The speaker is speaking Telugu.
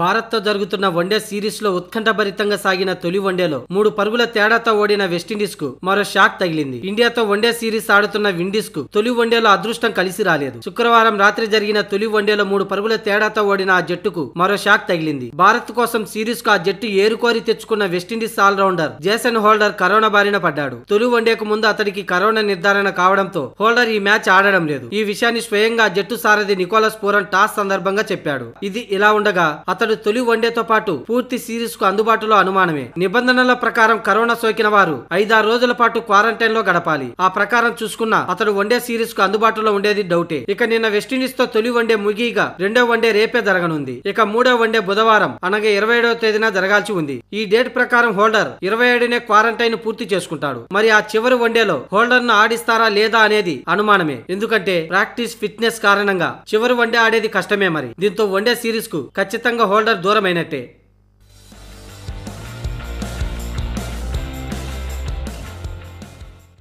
భారత్తో జరుగుతున్న వన్డే లో ఉత్కంఠభరితంగా సాగిన తొలి వన్డేలో మూడు పరుగుల తేడాతో ఓడిన వెస్టిండీస్ కు మరో షాక్ తగిలింది ఇండియాతో వన్డే సిరీస్ ఆడుతున్న విండీస్ కు తొలి వన్డేలో అదృష్టం కలిసి రాలేదు శుక్రవారం రాత్రి జరిగిన తొలి వన్డేలో మూడు పరుగుల తేడాతో ఓడిన ఆ జట్టుకు మరో షాక్ తగిలింది భారత్ కోసం సిరీస్ కు ఆ జట్టు ఏరుకోరి తెచ్చుకున్న West Indies all-rounder Jason Holder corona బారిన పడ్డాడు తొలి వన్డేకు ముందు అతడికి కరోనా నిర్ధారణ కావడంతో హోల్డర్ ఈ మ్యాచ్ ఆడడం లేదు ఈ విషయాన్ని స్వయంగా జట్టు సారథి నికోలస్ పూరన్ టాస్ సందర్భంగా చెప్పాడు ఇది ఇలా ఉండగా అతడు తొలి వన్డేతో పాటు పూర్తి సిరీస్ కు అందుబాటులో అనుమానమే నిబంధనల ప్రకారం కరోనా సోకిన వారు ఐదారు రోజుల పాటు క్వారంటైన్ లో గడపాలి ఆ ప్రకారం చూసుకున్న అతడు వన్డే సిరీస్ కు అందుబాటులో ఉండేది డౌటే ఇక నిన్న వెస్టిండీస్ తో తొలి వన్డే ముగిగా రెండో వన్డే రేపే జరగనుంది ఇక మూడో వన్డే బుధవారం అనగా ఇరవై ఏడవ తేదీన జరగాల్సి ఉంది ఈ డేట్ ప్రకారం హోల్డర్ ఇరవై ఏడునే క్వారంటైన్ పూర్తి చేసుకుంటాడు మరి ఆ చివరి వన్డేలో హోల్డర్ ను ఆడిస్తారా లేదా అనేది అనుమానమే ఎందుకంటే ప్రాక్టీస్ ఫిట్నెస్ కారణంగా చివరి వన్డే ఆడేది కష్టమే మరి దీంతో వన్డే సిరీస్ కు ఖచ్చితంగా హోల్డర్ దూరమైనట్టే